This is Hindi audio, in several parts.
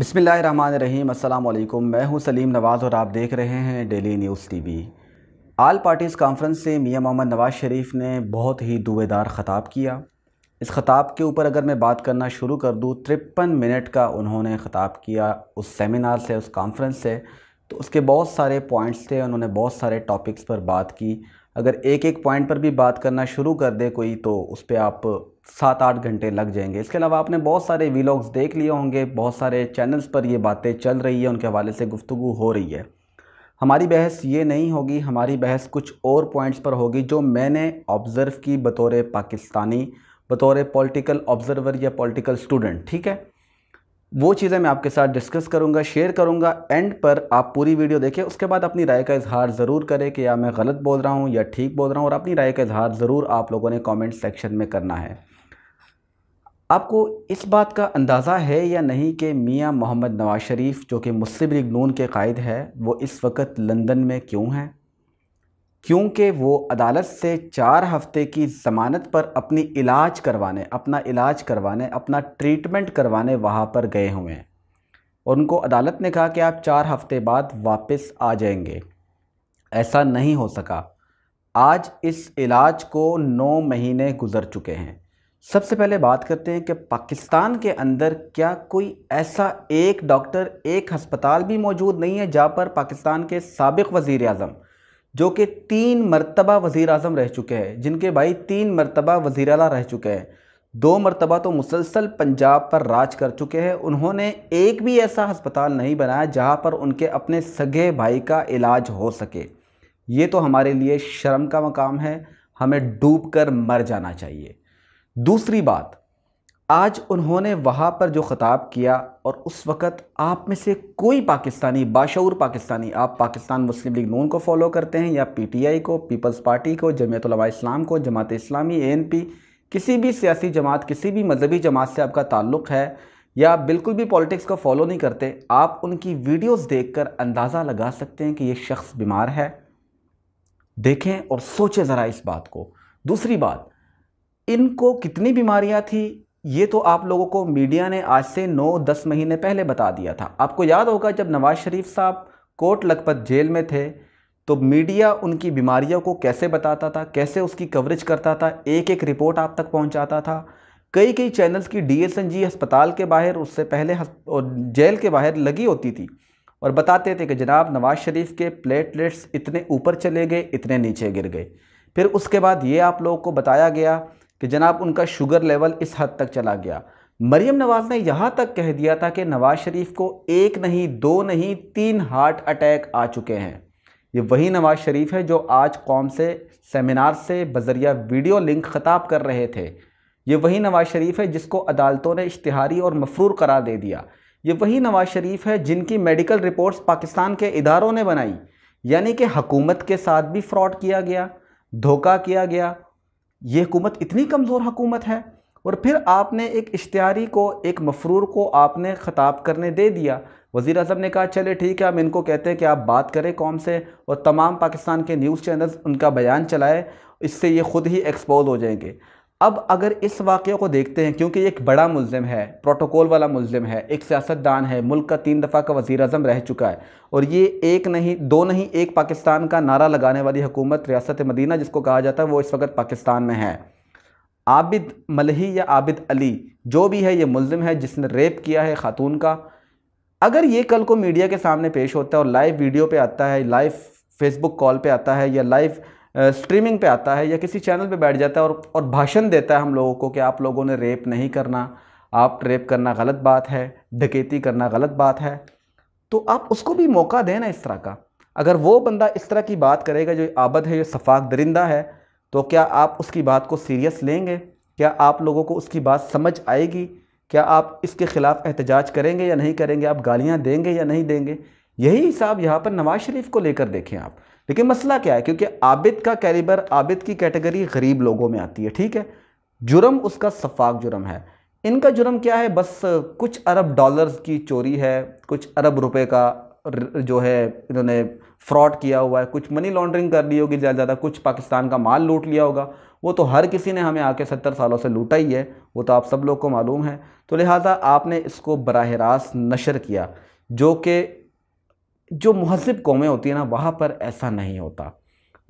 बसमिल अल्लाम मैं हूं सलीम नवाज़ और आप देख रहे हैं daily news TV all parties conference से मियां मोहम्मद नवाज़ शरीफ ने बहुत ही दुबेदार ख़ताब किया इस ख़ताब के ऊपर अगर मैं बात करना शुरू कर दूँ तिरपन मिनट का उन्होंने ख़ताब किया उस सेमिनार से उस कॉन्फ्रेंस से तो उसके बहुत सारे पॉइंट्स थे उन्होंने बहुत सारे टॉपिक्स पर बात की अगर एक एक पॉइंट पर भी बात करना शुरू कर दे कोई तो उस पर आप सात आठ घंटे लग जाएंगे इसके अलावा आपने बहुत सारे वीलॉग्स देख लिए होंगे बहुत सारे चैनल्स पर ये बातें चल रही है उनके हवाले से गुफ्तु हो रही है हमारी बहस ये नहीं होगी हमारी बहस कुछ और पॉइंट्स पर होगी जो मैंने ऑब्ज़र्व की बतौर पाकिस्तानी बतौर पॉलिटिकल ऑब्ज़रवर या पॉलिटिकल स्टूडेंट ठीक है वो चीज़ें मैं आपके साथ डिस्कस करूंगा शेयर करूंगा एंड पर आप पूरी वीडियो देखें उसके बाद अपनी राय का इजहार ज़रूर करें कि या मैं गलत बोल रहा हूँ या ठीक बोल रहा हूँ और अपनी राय का इजहार ज़रूर आप लोगों ने कमेंट सेक्शन में करना है आपको इस बात का अंदाज़ा है या नहीं कि मियाँ मोहम्मद नवाज शरीफ जो कि मुस्लिम लीग नून के कायद है वो इस वक्त लंदन में क्यों हैं क्योंकि वो अदालत से चार हफ्ते की ज़मानत पर अपनी इलाज करवाने अपना इलाज करवाने अपना ट्रीटमेंट करवाने वहाँ पर गए हुए हैं और उनको अदालत ने कहा कि आप चार हफ्ते बाद वापस आ जाएंगे ऐसा नहीं हो सका आज इस इलाज को नौ महीने गुजर चुके हैं सबसे पहले बात करते हैं कि पाकिस्तान के अंदर क्या कोई ऐसा एक डॉक्टर एक हस्पताल भी मौजूद नहीं है जहाँ पर पाकिस्तान के सबक वज़ी अजम जो कि तीन मरतबा वज़ी अजम रह चुके हैं जिनके भाई तीन मरतबा वज़ी अला रह चुके हैं दो मरतबा तो मुसलसल पंजाब पर राज कर चुके हैं उन्होंने एक भी ऐसा हस्पताल नहीं बनाया जहाँ पर उनके अपने सगे भाई का इलाज हो सके ये तो हमारे लिए शर्म का मकाम है हमें डूब कर मर जाना चाहिए दूसरी बात आज उन्होंने वहाँ पर जो ख़ताब किया और उस वक़्त आप में से कोई पाकिस्तानी बाशूर पाकिस्तानी आप पाकिस्तान मुस्लिम लीग नून को फॉलो करते हैं या पीटीआई को पीपल्स पार्टी को जमयत इस्लाम को जमात इस्लामी पी किसी भी सियासी जमात किसी भी मजहबी जमात से आपका ताल्लुक़ है या बिल्कुल भी पॉलिटिक्स को फॉलो नहीं करते आप उनकी देख कर अंदाज़ा लगा सकते हैं कि ये शख्स बीमार है देखें और सोचें ज़रा इस बात को दूसरी बात इनको कितनी बीमारियाँ थी ये तो आप लोगों को मीडिया ने आज से 9-10 महीने पहले बता दिया था आपको याद होगा जब नवाज शरीफ साहब कोट लखपत जेल में थे तो मीडिया उनकी बीमारियों को कैसे बताता था कैसे उसकी कवरेज करता था एक एक रिपोर्ट आप तक पहुंचाता था कई कई चैनल्स की डीएसएनजी अस्पताल के बाहर उससे पहले जेल के बाहर लगी होती थी और बताते थे कि जनाब नवाज शरीफ के प्लेटलेट्स इतने ऊपर चले गए इतने नीचे गिर गए फिर उसके बाद ये आप लोगों को बताया गया कि जनाब उनका शुगर लेवल इस हद तक चला गया मरीम नवाज़ ने यहाँ तक कह दिया था कि नवाज़ शरीफ को एक नहीं दो नहीं तीन हार्ट अटैक आ चुके हैं ये वही नवाज़ शरीफ है जो आज कौम से सेमिनार से बजरिया वीडियो लिंक ख़ताब कर रहे थे ये वही नवाज़ शरीफ है जिसको अदालतों ने इश्तहारी और मफरूर करार दे दिया ये वही नवाज़ शरीफ है जिनकी मेडिकल रिपोर्ट्स पाकिस्तान के इदारों ने बनाई यानी कि हकूमत के साथ भी फ्रॉड किया गया धोखा किया गया ये हुकूमत इतनी कमज़ोर हुकूमत है और फिर आपने एक इश्तारी को एक मफरूर को आपने ख़ताब करने दे दिया वज़ी अजम ने कहा चले ठीक है हम इनको कहते हैं कि आप बात करें कौम से और तमाम पाकिस्तान के न्यूज़ चैनल्स उनका बयान चलाए इससे ये ख़ुद ही एक्सपोज हो जाएंगे अब अगर इस वाक़े को देखते हैं क्योंकि एक बड़ा मुलम है प्रोटोकॉल वाला मुलम है एक सियासतदान है मुल्क का तीन दफ़ा का वज़ी अजम रह चुका है और ये एक नहीं दो नहीं एक पाकिस्तान का नारा लगाने वाली हुकूमत रियासत मदीना जिसको कहा जाता है वो इस वक्त पाकिस्तान में है आबिद मलही या आबिद अली जो भी है ये मुलम है जिसने रेप किया है ख़ातून का अगर ये कल को मीडिया के सामने पेश होता है और लाइव वीडियो पर आता है लाइव फेसबुक कॉल पर आता है या लाइव स्ट्रीमिंग पे आता है या किसी चैनल पे बैठ जाता है और और भाषण देता है हम लोगों को कि आप लोगों ने रेप नहीं करना आप रेप करना गलत बात है डकेती करना गलत बात है तो आप उसको भी मौका दें ना इस तरह का अगर वो बंदा इस तरह की बात करेगा जो आबद है जो शफाक दरिंदा है तो क्या आप उसकी बात को सीरियस लेंगे क्या आप लोगों को उसकी बात समझ आएगी क्या आप इसके ख़िलाफ़ एहतजाज करेंगे या नहीं करेंगे आप गालियाँ देंगे या नहीं देंगे यही हिसाब यहाँ पर नवाज़ शरीफ को लेकर देखें आप लेकिन मसला क्या है क्योंकि आबिद का कैलिबर आबिद की कैटेगरी गरीब लोगों में आती है ठीक है जुर्म उसका सफाक जुर्म है इनका जुर्म क्या है बस कुछ अरब डॉलर्स की चोरी है कुछ अरब रुपए का जो है इन्होंने फ्रॉड किया हुआ है कुछ मनी लॉन्ड्रिंग कर ली होगी ज़्यादा ज़्यादा कुछ पाकिस्तान का माल लूट लिया होगा वो तो हर किसी ने हमें आके सत्तर सालों से लूटा ही है वो तो आप सब लोग को मालूम है तो लिहाजा आपने इसको बरह रास्त नशर किया जो कि जो महसब कौमें होती हैं ना वहाँ पर ऐसा नहीं होता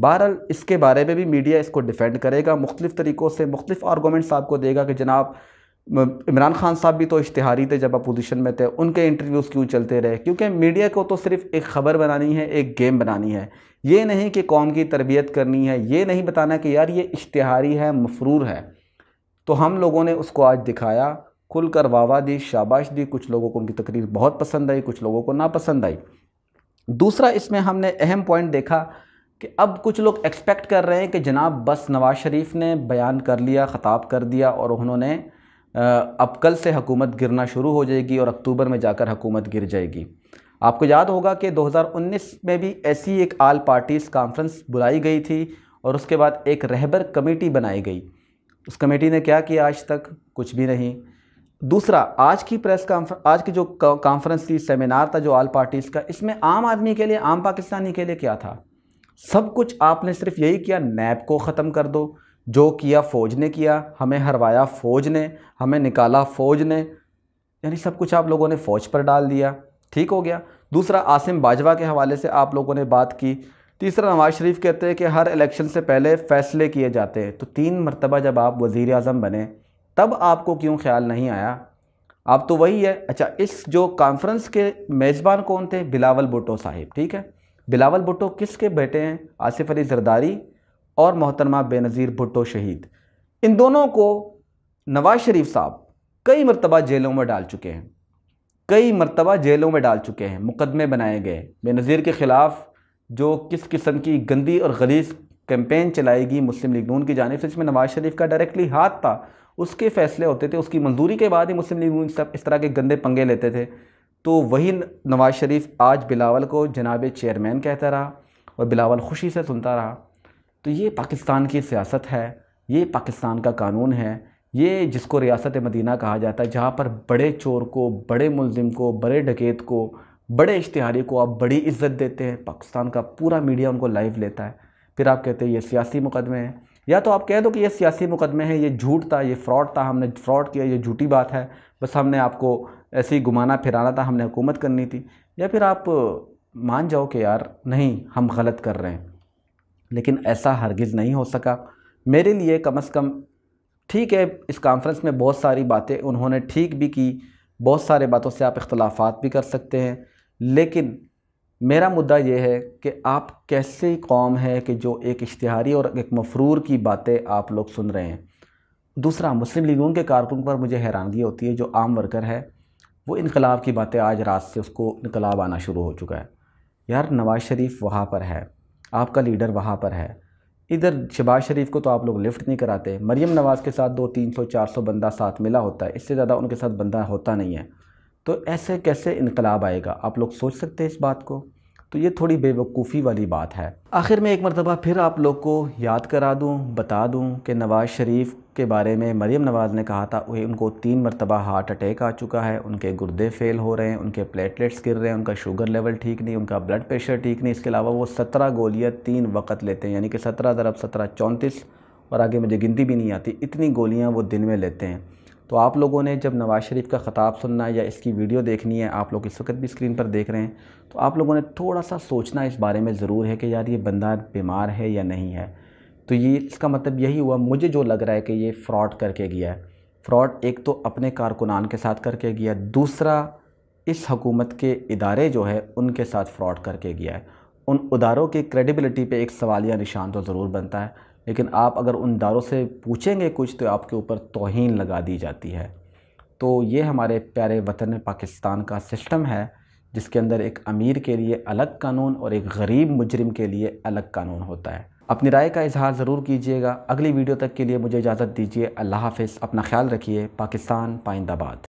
बहरहाल इसके बारे में भी मीडिया इसको डिफेंड करेगा मुख्तफ तरीक़ों से मुख्तफ आर्गूमेंट्स आपको देगा कि जनाब इमरान खान साहब भी तो इश्तहारी थे जब अपोजिशन में थे उनके इंटरव्यूज़ क्यों चलते रहे क्योंकि मीडिया को तो सिर्फ एक ख़बर बनानी है एक गेम बनानी है ये नहीं कि कौम की तरबियत करनी है ये नहीं बताना कि यार ये इश्तहारी है मफरूर है तो हम लोगों ने उसको आज दिखाया खुल कर वावा दी शाबाश दी कुछ लोगों को उनकी तकरीर बहुत पसंद आई कुछ लोगों को नापसंद आई दूसरा इसमें हमने अहम पॉइंट देखा कि अब कुछ लोग एक्सपेक्ट कर रहे हैं कि जनाब बस नवाज़ शरीफ ने बयान कर लिया ख़ताब कर दिया और उन्होंने अब कल से हुकूमत गिरना शुरू हो जाएगी और अक्टूबर में जाकर हुकूमत गिर जाएगी आपको याद होगा कि 2019 में भी ऐसी एक आल पार्टीज़ कॉन्फ्रेंस बुलाई गई थी और उसके बाद एक रहबर कमेटी बनाई गई उस कमेटी ने क्या किया आज तक कुछ भी नहीं दूसरा आज की प्रेस कॉन्फ्रेंस आज की जो कॉन्फ्रेंस थी सेमिनार था जो ऑल पार्टीज़ का इसमें आम आदमी के लिए आम पाकिस्तानी के लिए क्या था सब कुछ आपने सिर्फ यही किया नैब को ख़त्म कर दो जो किया फ़ौज ने किया हमें हरवाया फ़ौज ने हमें निकाला फ़ौज ने यानी सब कुछ आप लोगों ने फ़ौज पर डाल दिया ठीक हो गया दूसरा आसिम बाजवा के हवाले से आप लोगों ने बात की तीसरा नवाज शरीफ कहते हैं कि हर इलेक्शन से पहले फ़ैसले किए जाते हैं तो तीन मरतबा जब आप वज़ी अजम बने तब आपको क्यों ख्याल नहीं आया आप तो वही है अच्छा इस जो कॉन्फ्रेंस के मेज़बान कौन थे बिलावल भुटो साहिब ठीक है बिलावल भुटो किसके बेटे हैं आसिफ अली जरदारी और मोहतरमा बेनज़ीर भुटो शहीद इन दोनों को नवाज शरीफ साहब कई मरतबा जेलों में डाल चुके हैं कई मरतबा जेलों में डाल चुके हैं मुकदमे बनाए गए बेनज़ीर के ख़िलाफ़ जो किस किस्म की गंदी और गलीज कैंपेन चलाएगी मुस्लिम लीग नून की जानब से इसमें नवाज शरीफ का डायरेक्टली हाथ था उसके फैसले होते थे उसकी मंजूरी के बाद ही मुस्लिम लीग इस तरह के गंदे पंगे लेते थे तो वही नवाज़ शरीफ आज बिलावल को जनाब चेयरमैन कहता रहा और बिलावल खुशी से सुनता रहा तो ये पाकिस्तान की सियासत है ये पाकिस्तान का कानून है ये जिसको रियासत मदीना कहा जाता है जहाँ पर बड़े चोर को बड़े मुलजिम को बड़े डकेत को बड़े इश्तहारी को आप बड़ी इज्जत देते हैं पाकिस्तान का पूरा मीडिया उनको लाइव लेता है फिर आप कहते हैं ये सियासी मुकदमे हैं या तो आप कह दो कि ये सियासी मुकदमे हैं ये झूठ था ये फ्रॉड था हमने फ्रॉड किया ये झूठी बात है बस हमने आपको ऐसे ही घुमाना फिराना था हमने हुकूमत करनी थी या फिर आप मान जाओ कि यार नहीं हम गलत कर रहे हैं लेकिन ऐसा हरगिज़ नहीं हो सका मेरे लिए कम अज़ कम ठीक है इस कॉन्फ्रेंस में बहुत सारी बातें उन्होंने ठीक भी की बहुत सारे बातों से आप इख्तलाफात भी कर सकते हैं लेकिन मेरा मुद्दा यह है कि आप कैसे कौम है कि जो एक इश्तहारी और एक मफरूर की बातें आप लोग सुन रहे हैं दूसरा मुस्लिम लीगों के कारकुन पर मुझे हैरानगी होती है जो आम वर्कर है वो इनकलाब की बातें आज रात से उसको इनकलाब आना शुरू हो चुका है यार नवाज़ शरीफ वहाँ पर है आपका लीडर वहाँ पर है इधर शबाज शरीफ को तो आप लोग लिफ्ट नहीं कराते मरीम नवाज़ के साथ दो तीन सौ चार सौ बंदा साथ मिला होता है इससे ज़्यादा उनके साथ बंदा होता नहीं है तो ऐसे कैसे इनकलाब आएगा आप लोग सोच सकते हैं इस बात को तो ये थोड़ी बेवकूफ़ी वाली बात है आखिर में एक मरतबा फिर आप लोग को याद करा दूँ बता दूँ कि नवाज़ शरीफ के बारे में मरीम नवाज़ ने कहा था वही उनको तीन मरतबा हार्ट अटैक आ चुका है उनके गुर्दे फेल हो रहे हैं उनके प्लेटलेट्स गिर रहे हैं उनका शुगर लेवल ठीक नहीं उनका ब्लड प्रेशर ठीक नहीं इसके अलावा वो सत्रह गोलियाँ तीन वक्त लेते हैं यानी कि सत्रह ज़रब सत्रह चौंतीस और आगे मुझे गिनती भी नहीं आती इतनी गोलियाँ वो दिन में लेते हैं तो आप लोगों ने जब नवाज़ शरीफ का ख़ताब सुनना या इसकी वीडियो देखनी है आप लोग इस वक्त भी स्क्रीन पर देख रहे हैं तो आप लोगों ने थोड़ा सा सोचना इस बारे में ज़रूर है कि यार ये बंदा बीमार है या नहीं है तो ये इसका मतलब यही हुआ मुझे जो लग रहा है कि ये फ़्रॉड करके गया है फ़्रॉड एक तो अपने कारकुनान के साथ करके गया दूसरा इस हकूमत के इदारे जो है उनके साथ फ़्रॉड करके गया है उन उदारों की क्रेडिबिलिटी पे एक सवालिया निशान तो ज़रूर बनता है लेकिन आप अगर उन दारों से पूछेंगे कुछ तो आपके ऊपर तोहन लगा दी जाती है तो ये हमारे प्यारे वतन पाकिस्तान का सिस्टम है जिसके अंदर एक अमीर के लिए अलग कानून और एक गरीब मुजरिम के लिए अलग कानून होता है अपनी राय का इजहार ज़रूर कीजिएगा अगली वीडियो तक के लिए मुझे इजाज़त दीजिए अल्लाह हाफ अपना ख्याल रखिए पाकिस्तान पाइंदाबाद